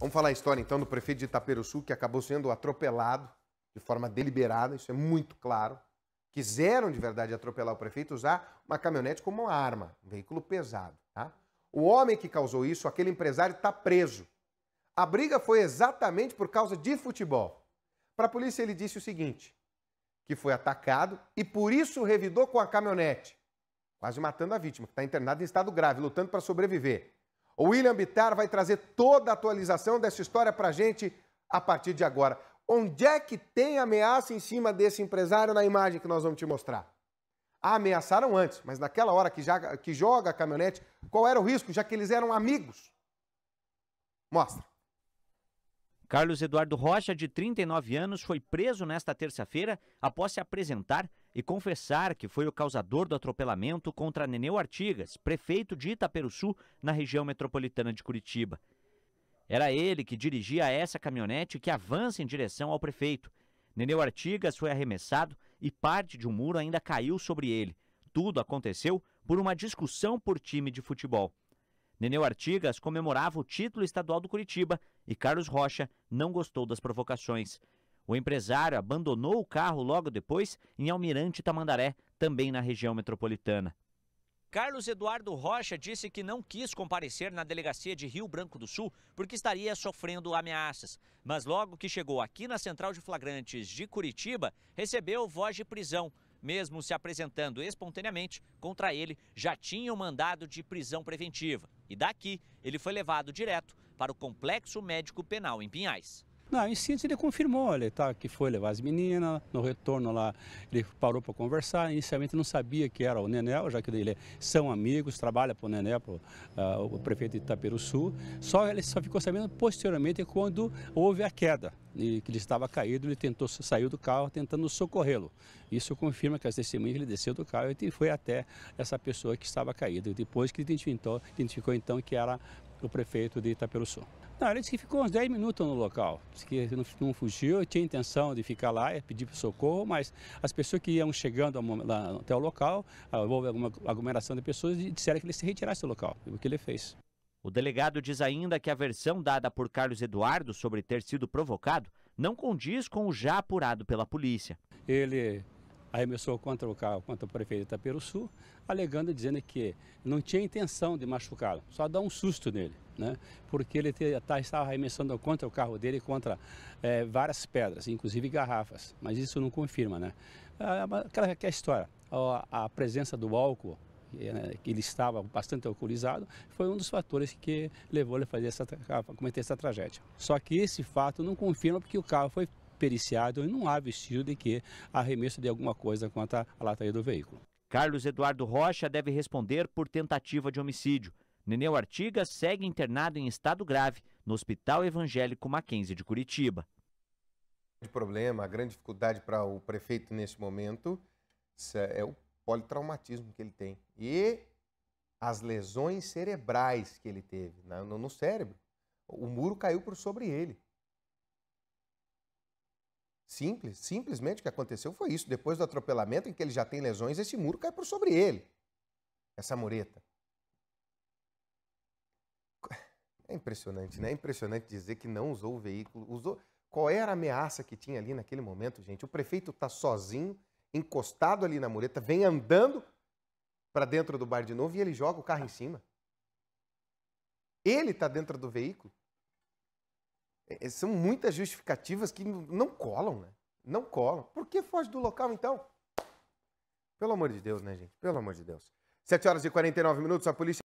Vamos falar a história então do prefeito de Itaperuçu que acabou sendo atropelado de forma deliberada, isso é muito claro. Quiseram de verdade atropelar o prefeito, usar uma caminhonete como uma arma, um veículo pesado. Tá? O homem que causou isso, aquele empresário, está preso. A briga foi exatamente por causa de futebol. Para a polícia, ele disse o seguinte: que foi atacado e por isso revidou com a caminhonete, quase matando a vítima, que está internada em estado grave, lutando para sobreviver. O William Bittar vai trazer toda a atualização dessa história para a gente a partir de agora. Onde é que tem ameaça em cima desse empresário na imagem que nós vamos te mostrar? Ah, ameaçaram antes, mas naquela hora que, já, que joga a caminhonete, qual era o risco, já que eles eram amigos? Mostra. Carlos Eduardo Rocha, de 39 anos, foi preso nesta terça-feira após se apresentar e confessar que foi o causador do atropelamento contra Neneu Artigas, prefeito de Itaperuçu, na região metropolitana de Curitiba. Era ele que dirigia essa caminhonete que avança em direção ao prefeito. Neneu Artigas foi arremessado e parte de um muro ainda caiu sobre ele. Tudo aconteceu por uma discussão por time de futebol. Neneu Artigas comemorava o título estadual do Curitiba e Carlos Rocha não gostou das provocações. O empresário abandonou o carro logo depois em Almirante Tamandaré, também na região metropolitana. Carlos Eduardo Rocha disse que não quis comparecer na delegacia de Rio Branco do Sul porque estaria sofrendo ameaças. Mas logo que chegou aqui na central de flagrantes de Curitiba, recebeu voz de prisão mesmo se apresentando espontaneamente, contra ele já tinham um mandado de prisão preventiva. E daqui, ele foi levado direto para o Complexo Médico Penal em Pinhais. Não, em síntese ele confirmou, ele tá, que foi levar as meninas, no retorno lá ele parou para conversar, inicialmente não sabia que era o Nenel, já que ele é, são amigos, trabalha para o Nenel, pro, uh, o prefeito de Itaperu Sul, só ele só ficou sabendo posteriormente quando houve a queda e que ele estava caído, ele tentou saiu do carro tentando socorrê-lo. Isso confirma que as testemunhas ele desceu do carro e foi até essa pessoa que estava caída. Depois que identificou, identificou então que era o prefeito de Itaperuçu. Não, ele disse que ficou uns 10 minutos no local, disse que não, não fugiu, tinha intenção de ficar lá e pedir socorro, mas as pessoas que iam chegando até o local, ah, houve alguma aglomeração de pessoas e disseram que ele se retirasse do local, o que ele fez. O delegado diz ainda que a versão dada por Carlos Eduardo sobre ter sido provocado não condiz com o já apurado pela polícia. Ele arremessou contra o carro, contra o prefeito Itaperu Sul, alegando dizendo que não tinha intenção de machucá-lo, só dar um susto nele, né? porque ele tá, estava arremessando contra o carro dele contra é, várias pedras, inclusive garrafas, mas isso não confirma. Né? Ah, é aquela é a história, a, a presença do álcool né, que ele estava bastante alcoolizado, foi um dos fatores que levou ele a, fazer essa, a cometer essa tragédia. Só que esse fato não confirma porque o carro foi periciado e não há vestígio de que arremesso de alguma coisa quanto à lataria do veículo. Carlos Eduardo Rocha deve responder por tentativa de homicídio. Neneu Artigas segue internado em estado grave no Hospital Evangélico Mackenzie de Curitiba. O grande problema, a grande dificuldade para o prefeito nesse momento é, é o politraumatismo que ele tem e as lesões cerebrais que ele teve né, no, no cérebro. O muro caiu por sobre ele. Simples, simplesmente o que aconteceu foi isso. Depois do atropelamento, em que ele já tem lesões, esse muro cai por sobre ele. Essa mureta. É impressionante, né? É impressionante dizer que não usou o veículo. Usou. Qual era a ameaça que tinha ali naquele momento, gente? O prefeito está sozinho encostado ali na mureta, vem andando para dentro do bar de novo e ele joga o carro em cima. Ele está dentro do veículo. É, é, são muitas justificativas que não colam, né? Não colam. Por que foge do local então? Pelo amor de Deus, né, gente? Pelo amor de Deus. 7 horas e 49 minutos, a polícia.